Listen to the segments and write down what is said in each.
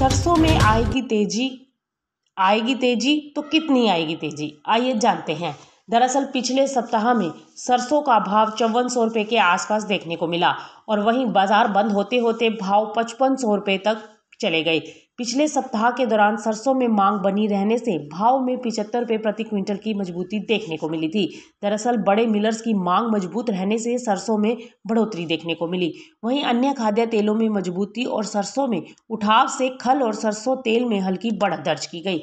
सरसों में आएगी तेजी आएगी तेजी तो कितनी आएगी तेजी आइए जानते हैं दरअसल पिछले सप्ताह में सरसों का भाव चौवन सौ रुपये के आसपास देखने को मिला और वहीं बाजार बंद होते होते भाव पचपन सौ रुपये तक चले गए पिछले सप्ताह के दौरान सरसों में मांग बनी रहने से भाव में पिछहत्तर रुपये प्रति क्विंटल की मजबूती देखने को मिली थी दरअसल बड़े मिलर्स की मांग मजबूत रहने से सरसों में बढ़ोतरी देखने को मिली वहीं अन्य खाद्य तेलों में मजबूती और सरसों में उठाव से खल और सरसों तेल में हल्की बढ़त दर्ज की गई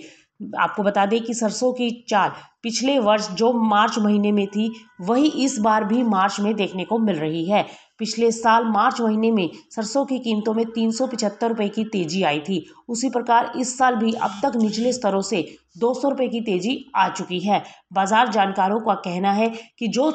आपको बता दें कि सरसों की चाल पिछले वर्ष जो मार्च महीने में थी वही इस बार भी मार्च में देखने को मिल रही है पिछले साल मार्च महीने में सरसों की कीमतों में तीन सौ पिछहत्तर रुपये की तेजी आई थी उसी प्रकार इस साल भी अब तक निचले स्तरों से दो सौ रुपये की तेजी आ चुकी है बाजार जानकारों का कहना है कि जो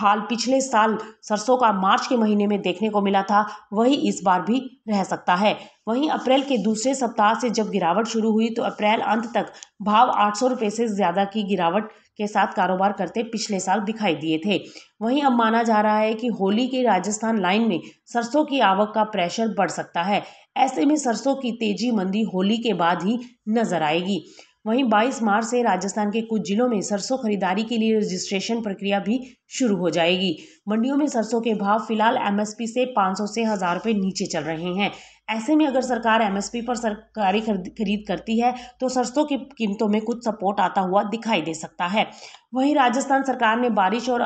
हाल पिछले साल सरसों का मार्च के महीने में देखने को मिला था वही इस बार भी रह सकता है वहीं अप्रैल के दूसरे सप्ताह से जब गिरावट शुरू हुई तो अप्रैल अंत तक भाव आठ सौ से ज़्यादा की गिरावट के साथ कारोबार करते पिछले साल दिखाई दिए थे वहीं अब माना जा रहा है कि होली के राजस्थान लाइन में सरसों की आवक का प्रेशर बढ़ सकता है ऐसे में सरसों की तेजी मंदी होली के बाद ही नजर आएगी वहीं बाईस मार्च से राजस्थान के कुछ जिलों में सरसों खरीदारी के लिए रजिस्ट्रेशन प्रक्रिया भी शुरू हो जाएगी मंडियों में सरसों के भाव फिलहाल एमएसपी से 500 से हज़ार रुपये नीचे चल रहे हैं ऐसे में अगर सरकार एमएसपी पर सरकारी खरीद करती है तो सरसों की कीमतों में कुछ सपोर्ट आता हुआ दिखाई दे सकता है वहीं राजस्थान सरकार ने बारिश और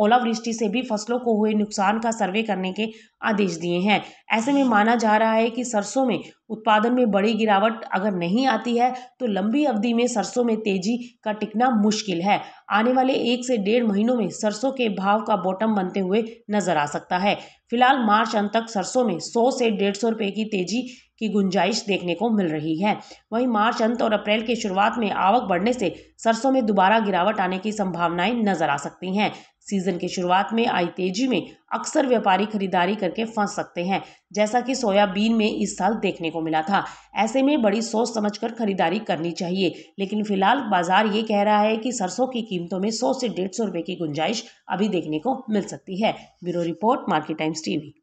ओलावृष्टि से भी फसलों को हुए नुकसान का सर्वे करने के आदेश दिए हैं ऐसे में माना जा रहा है कि सरसों में उत्पादन में बड़ी गिरावट अगर नहीं आती है तो लंबी अवधि में सरसों में तेजी का टिकना मुश्किल है आने वाले एक से डेढ़ महीनों में सरसों के भाव का बॉटम बनते हुए नजर आ सकता है फिलहाल मार्च अंत तक सरसों में सौ से डेढ़ सौ रुपये की की तेजी की गुंजाइश देखने को मिल रही है वहीं मार्च अंत और अप्रैल के शुरुआत में आवक बढ़ने से सरसों में दोबारा गिरावट आने की संभावनाएं नजर आ सकती हैं सीजन की शुरुआत में आई तेजी में अक्सर व्यापारी खरीदारी करके फंस सकते हैं जैसा कि सोयाबीन में इस साल देखने को मिला था ऐसे में बड़ी सोच समझकर खरीदारी करनी चाहिए लेकिन फिलहाल बाजार ये कह रहा है कि सरसों की कीमतों में 100 से डेढ़ सौ रुपये की गुंजाइश अभी देखने को मिल सकती है bureau report market Times TV